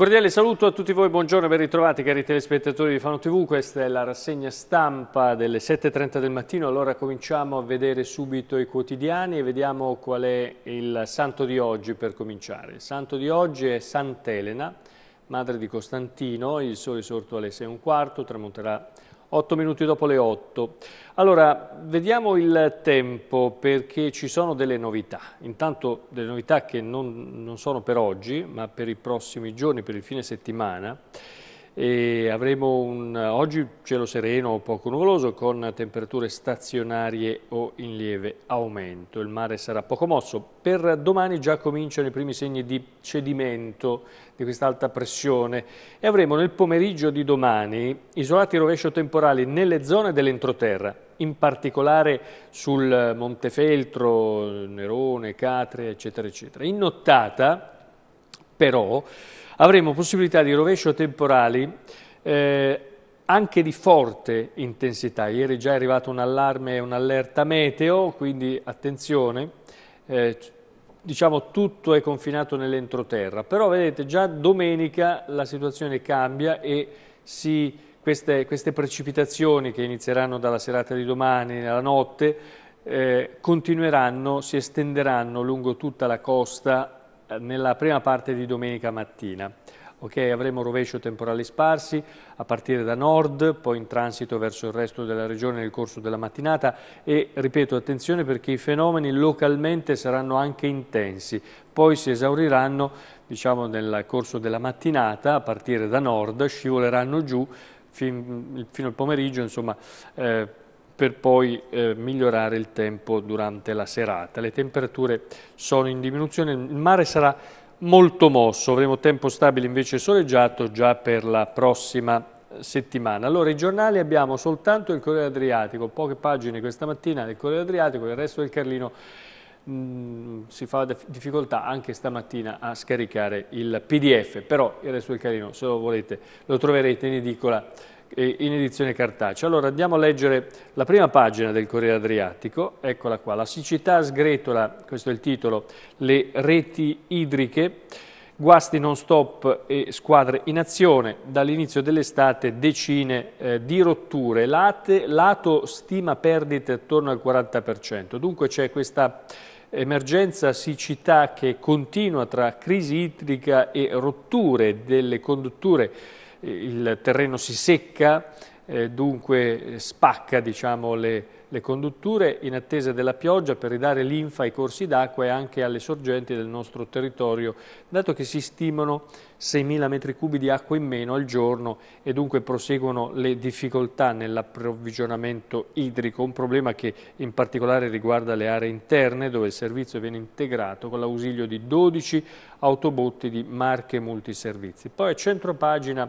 cordiale saluto a tutti voi, buongiorno e ben ritrovati cari telespettatori di Fano TV, questa è la rassegna stampa delle 7.30 del mattino, allora cominciamo a vedere subito i quotidiani e vediamo qual è il santo di oggi per cominciare. Il santo di oggi è Sant'Elena, madre di Costantino, il sole sorto alle 6.15, tramonterà 8 minuti dopo le 8. Allora, vediamo il tempo perché ci sono delle novità. Intanto delle novità che non, non sono per oggi, ma per i prossimi giorni, per il fine settimana e avremo un, oggi cielo sereno o poco nuvoloso con temperature stazionarie o in lieve aumento. Il mare sarà poco mosso. Per domani già cominciano i primi segni di cedimento di quest'alta pressione e avremo nel pomeriggio di domani isolati rovescio temporali nelle zone dell'entroterra, in particolare sul Montefeltro, Nerone, Catre, eccetera, eccetera. In nottata, però, avremo possibilità di rovescio temporali eh, anche di forte intensità. Ieri è già arrivato un allarme, un'allerta meteo, quindi attenzione. Eh, diciamo tutto è confinato nell'entroterra, però vedete già domenica la situazione cambia e si, queste, queste, precipitazioni che inizieranno dalla serata di domani, nella notte, eh, continueranno, si estenderanno lungo tutta la costa nella prima parte di domenica mattina. Okay, avremo rovescio temporali sparsi a partire da nord, poi in transito verso il resto della regione nel corso della mattinata e ripeto attenzione perché i fenomeni localmente saranno anche intensi, poi si esauriranno diciamo, nel corso della mattinata a partire da nord, scivoleranno giù fin, fino al pomeriggio, insomma eh, per poi eh, migliorare il tempo durante la serata. Le temperature sono in diminuzione, il mare sarà molto mosso, avremo tempo stabile invece soleggiato già per la prossima eh, settimana. Allora i giornali abbiamo soltanto il Corriere Adriatico, poche pagine questa mattina del Corriere Adriatico, il resto del Carlino mh, mm, si fa difficoltà anche stamattina a scaricare il pdf, però il resto del Carlino se lo volete lo troverete in edicola in edizione cartacea. Allora andiamo a leggere la prima pagina del Corriere Adriatico, eccola qua, la siccità sgretola, questo è il titolo, le reti idriche, guasti non stop e squadre in azione, dall'inizio dell'estate decine eh, di rotture, Late, lato stima perdite attorno al 40%, dunque c'è questa emergenza siccità che continua tra crisi idrica e rotture delle condutture il terreno si secca, eh, dunque eh, spacca diciamo, le, le condutture in attesa della pioggia per ridare linfa ai corsi d'acqua e anche alle sorgenti del nostro territorio, dato che si stimano 6.000 metri cubi di acqua in meno al giorno e dunque proseguono le difficoltà nell'approvvigionamento idrico, un problema che in particolare riguarda le aree interne dove il servizio viene integrato con l'ausilio di 12 autobotti di marche multiservizi. Poi a centro pagina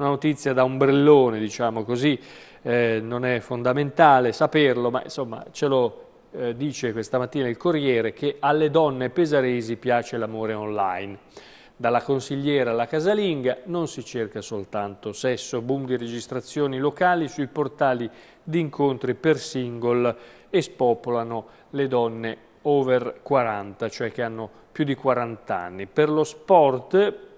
una notizia da ombrellone, diciamo così, eh, non è fondamentale saperlo, ma insomma ce lo eh, dice questa mattina il Corriere che alle donne pesaresi piace l'amore online. Dalla consigliera alla casalinga non si cerca soltanto sesso, boom di registrazioni locali sui portali di incontri per single e spopolano le donne over 40, cioè che hanno più di 40 anni. Per lo sport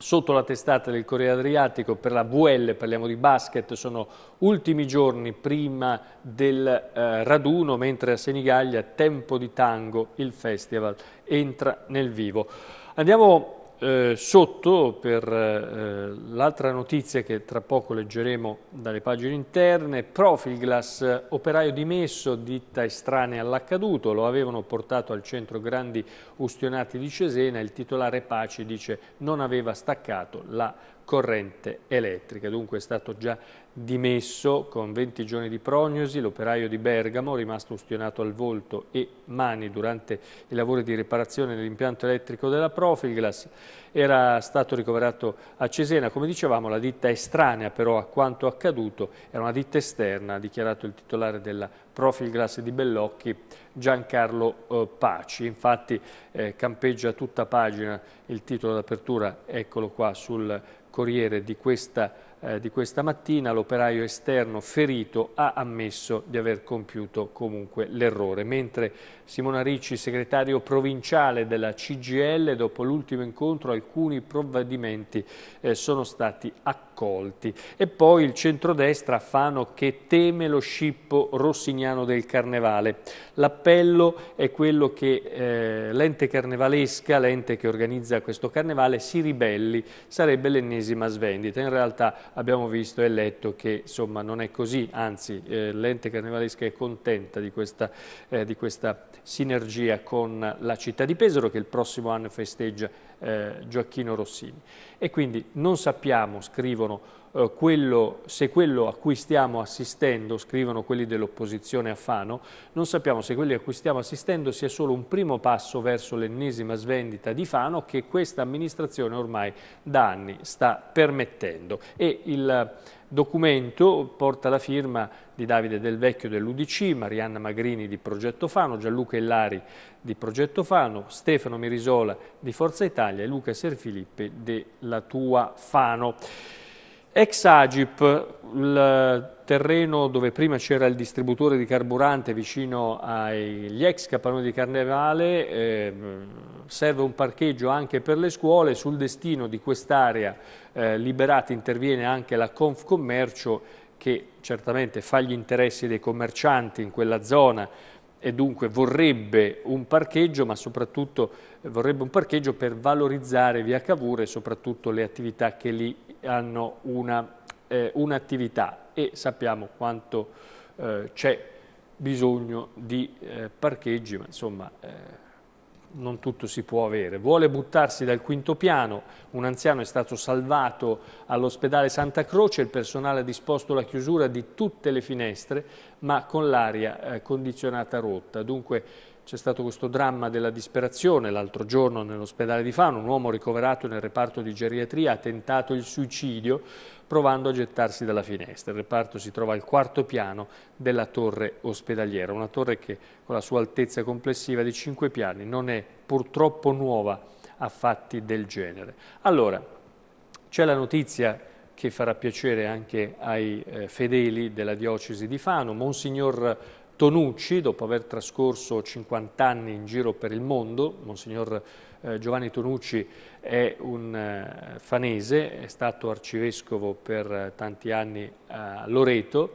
sotto la testata del Corriere Adriatico per la VL, parliamo di basket, sono ultimi giorni prima del eh, raduno, mentre a Senigallia tempo di tango, il festival entra nel vivo. Andiamo eh, sotto per eh, eh, l'altra notizia che tra poco leggeremo dalle pagine interne, Profilglass, operaio dimesso, ditta estranea all'accaduto, lo avevano portato al centro Grandi Ustionati di Cesena, il titolare Pace dice non aveva staccato la corrente elettrica. Dunque è stato già dimesso con 20 giorni di prognosi l'operaio di Bergamo, rimasto ustionato al volto e mani durante i lavori di riparazione nell'impianto elettrico della Profilglass, era stato ricoverato a Cesena. Come dicevamo la ditta estranea però a quanto accaduto, era una ditta esterna, ha dichiarato il titolare della Profilglass di Bellocchi Giancarlo eh, Paci. Infatti eh, campeggia tutta pagina il titolo d'apertura, eccolo qua sul Corriere di questa, eh, di questa mattina, l'operaio esterno ferito ha ammesso di aver compiuto comunque l'errore, mentre Simona Ricci, segretario provinciale della CGL, dopo l'ultimo incontro alcuni provvedimenti eh, sono stati accolti accolti. E poi il centrodestra Fano che teme lo scippo rossignano del carnevale. L'appello è quello che eh, l'ente carnevalesca, l'ente che organizza questo carnevale, si ribelli, sarebbe l'ennesima svendita. In realtà abbiamo visto e letto che insomma, non è così, anzi eh, l'ente carnevalesca è contenta di questa, eh, di questa sinergia con la città di Pesaro che il prossimo anno festeggia eh, Gioacchino Rossini. E quindi non sappiamo, scrivono, eh, quello, se quello a cui stiamo assistendo, scrivono quelli dell'opposizione a Fano, non sappiamo se quello a cui stiamo assistendo sia solo un primo passo verso l'ennesima svendita di Fano che questa amministrazione ormai da anni sta permettendo. E il eh, documento porta la firma di Davide Del Vecchio dell'Udc, Marianna Magrini di Progetto Fano, Gianluca Ellari di Progetto Fano, Stefano Mirisola di Forza Italia e Luca Serfilippi della Tua Fano. Ex Agip, il terreno dove prima c'era il distributore di carburante vicino agli ex capannoni di Carnevale, eh, serve un parcheggio anche per le scuole, sul destino di quest'area eh, liberata interviene anche la Confcommercio che certamente fa gli interessi dei commercianti in quella zona e dunque vorrebbe un parcheggio, ma soprattutto eh, vorrebbe un parcheggio per valorizzare via Cavour e soprattutto le attività che lì hanno eh, un'attività eh, un e sappiamo quanto eh, c'è bisogno di eh, parcheggi, ma insomma eh, non tutto si può avere. Vuole buttarsi dal quinto piano, un anziano è stato salvato all'ospedale Santa Croce, il personale ha disposto la chiusura di tutte le finestre, ma con l'aria eh, condizionata rotta. Dunque c'è stato questo dramma della disperazione l'altro giorno nell'ospedale di Fano, un uomo ricoverato nel reparto di geriatria ha tentato il suicidio provando a gettarsi dalla finestra. Il reparto si trova al quarto piano della torre ospedaliera, una torre che con la sua altezza complessiva di cinque piani non è purtroppo nuova a fatti del genere. Allora, c'è la notizia che farà piacere anche ai eh, fedeli della diocesi di Fano, Monsignor Tonucci, dopo aver trascorso 50 anni in giro per il mondo, Monsignor eh, Giovanni Tonucci è un eh, fanese, è stato arcivescovo per eh, tanti anni a Loreto,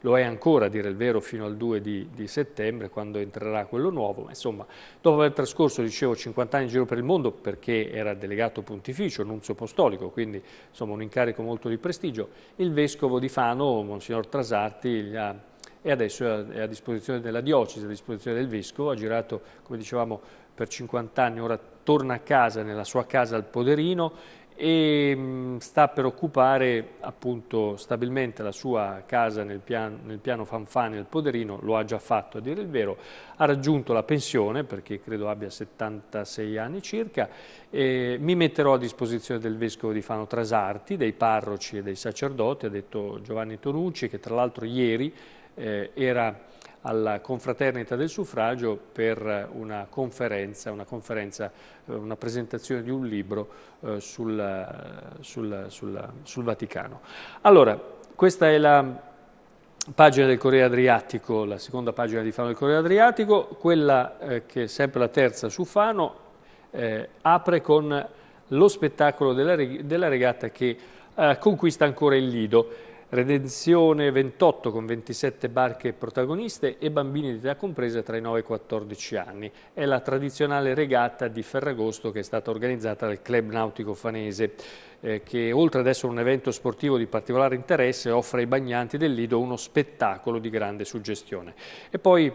lo è ancora, a dire il vero, fino al 2 di, di settembre, quando entrerà quello nuovo, ma insomma, dopo aver trascorso, dicevo, 50 anni in giro per il mondo, perché era delegato pontificio, nunzio apostolico, quindi insomma un incarico molto di prestigio, il vescovo di Fano, Monsignor Trasarti, gli ha e adesso è a disposizione della diocesi, a disposizione del vescovo, ha girato, come dicevamo, per 50 anni, ora torna a casa, nella sua casa al Poderino e sta per occupare appunto stabilmente la sua casa nel piano, nel piano Fanfani al Poderino, lo ha già fatto a dire il vero, ha raggiunto la pensione perché credo abbia 76 anni circa, mi metterò a disposizione del vescovo di Fano Trasarti, dei parroci e dei sacerdoti, ha detto Giovanni Tonucci che tra l'altro ieri eh, era alla confraternita del suffragio per una conferenza, una, conferenza, eh, una presentazione di un libro eh, sul, sul, sul, sul Vaticano. Allora, questa è la pagina del Corriere Adriatico, la seconda pagina di Fano del Corriere Adriatico, quella eh, che è sempre la terza su Fano, eh, apre con lo spettacolo della, della regata che eh, conquista ancora il Lido. Redenzione 28 con 27 barche protagoniste e bambini di età compresa tra i 9 e i 14 anni. È la tradizionale regatta di Ferragosto che è stata organizzata dal Club Nautico Fanese eh, che oltre ad essere un evento sportivo di particolare interesse offre ai bagnanti del Lido uno spettacolo di grande suggestione. E poi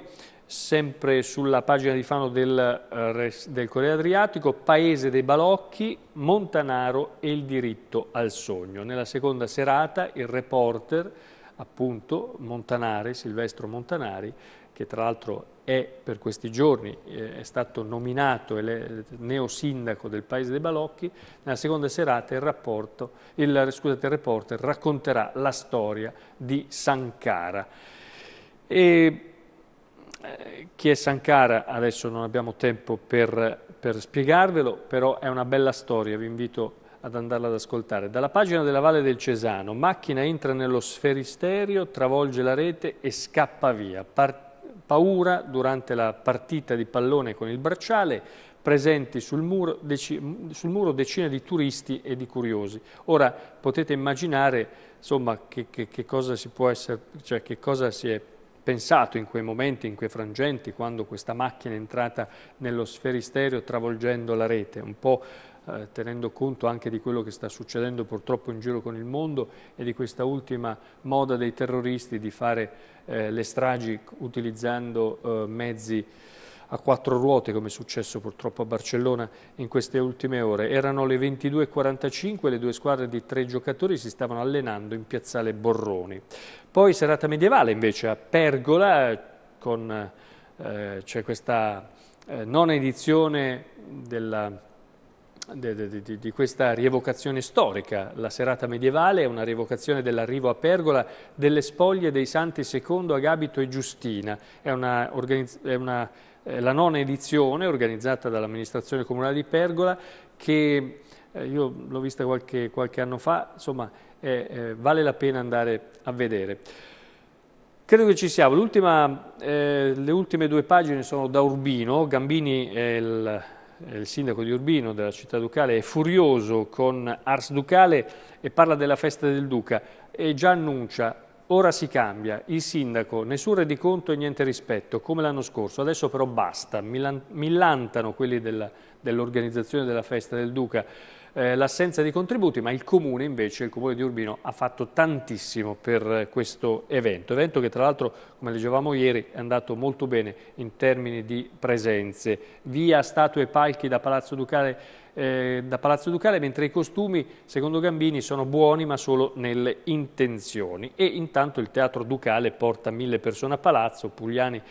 sempre sulla pagina di Fano del, eh, del Corriere Adriatico, Paese dei Balocchi, Montanaro e il diritto al sogno. Nella seconda serata il reporter, appunto, Montanari, Silvestro Montanari, che tra l'altro è per questi giorni, eh, è stato nominato neo sindaco del Paese dei Balocchi, nella seconda serata il, rapporto, il, scusate, il reporter racconterà la storia di Sankara. E eh, chi è Sankara adesso non abbiamo tempo per, per spiegarvelo, però è una bella storia, vi invito ad andarla ad ascoltare. Dalla pagina della Valle del Cesano, macchina entra nello sferisterio, travolge la rete e scappa via. Par paura durante la partita di pallone con il bracciale, presenti sul muro, sul muro decine di turisti e di curiosi. Ora potete immaginare insomma, che, che, che, cosa si può essere, cioè, che cosa si è pensato in quei momenti, in quei frangenti, quando questa macchina è entrata nello sferisterio travolgendo la rete, un po' eh, tenendo conto anche di quello che sta succedendo purtroppo in giro con il mondo e di questa ultima moda dei terroristi di fare eh, le stragi utilizzando eh, mezzi a quattro ruote come è successo purtroppo a Barcellona in queste ultime ore. Erano le 22.45 le due squadre di tre giocatori si stavano allenando in piazzale Borroni. Poi serata medievale invece a Pergola con eh, c'è questa eh, nona edizione della di, di, di, questa rievocazione storica. La serata medievale è una rievocazione dell'arrivo a Pergola delle spoglie dei santi secondo Agabito e Giustina. È, una, è una, eh, la nona edizione organizzata dall'amministrazione comunale di Pergola che eh, io l'ho vista qualche, qualche, anno fa, insomma eh, vale la pena andare a vedere. Credo che ci siamo. Eh, le ultime due pagine sono da Urbino. Gambini è il il sindaco di Urbino della città ducale, è furioso con Ars Ducale e parla della festa del Duca e già annuncia Ora si cambia, il sindaco, nessun rendiconto e niente rispetto, come l'anno scorso, adesso però basta, millantano quelli dell'organizzazione della festa del Duca eh, l'assenza di contributi, ma il Comune invece, il Comune di Urbino, ha fatto tantissimo per questo evento, evento che tra l'altro, come leggevamo ieri, è andato molto bene in termini di presenze, via statue e palchi da Palazzo Ducale eh, da Palazzo Ducale, mentre i costumi, secondo Gambini, sono buoni ma solo nelle intenzioni. E intanto il Teatro Ducale porta mille persone a Palazzo, Pugliani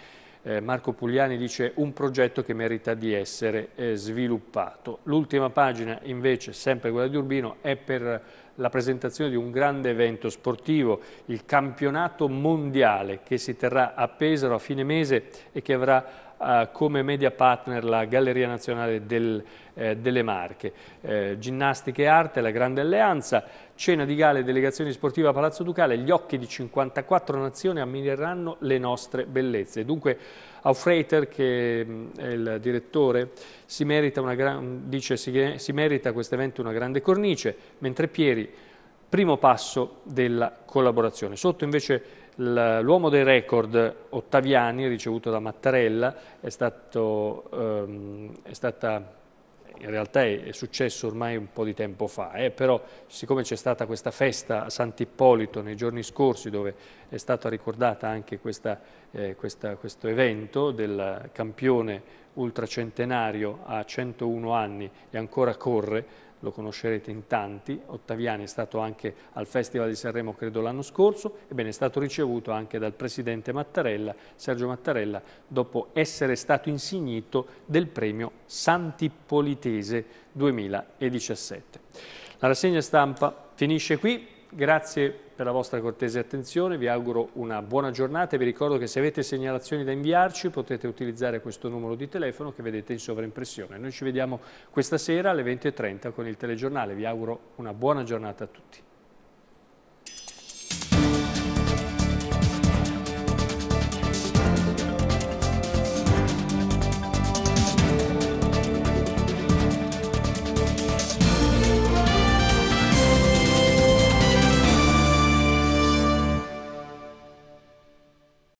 eh, Marco Pugliani dice un progetto che merita di essere eh, sviluppato. L'ultima pagina invece, sempre quella di Urbino, è per la presentazione di un grande evento sportivo, il campionato mondiale che si terrà a Pesaro a fine mese e che avrà come media partner la Galleria Nazionale del, eh, delle Marche. Eh, ginnastica e arte, la grande alleanza, cena di gale, e delegazione sportiva a Palazzo Ducale, gli occhi di 54 nazioni ammireranno le nostre bellezze. Dunque Aufreiter, che mm, è il direttore, si merita, dice, si, si merita questo evento una grande cornice, mentre Pieri primo passo della collaborazione. Sotto invece L'uomo dei record Ottaviani, ricevuto da Mattarella, è, stato, ehm, è stata in realtà è, è, successo ormai un po' di tempo fa, eh, però siccome c'è stata questa festa a Sant'Ippolito nei giorni scorsi dove è stata ricordata anche questa, eh, questa, questo evento del campione ultracentenario a 101 anni e ancora corre, lo conoscerete in tanti, Ottaviani è stato anche al Festival di Sanremo credo l'anno scorso, ebbene è stato ricevuto anche dal presidente Mattarella, Sergio Mattarella, dopo essere stato insignito del premio Santipolitese 2017. La rassegna stampa finisce qui. Grazie per la vostra cortese attenzione, vi auguro una buona giornata e vi ricordo che se avete segnalazioni da inviarci potete utilizzare questo numero di telefono che vedete in sovraimpressione. Noi ci vediamo questa sera alle 20.30 con il telegiornale, vi auguro una buona giornata a tutti.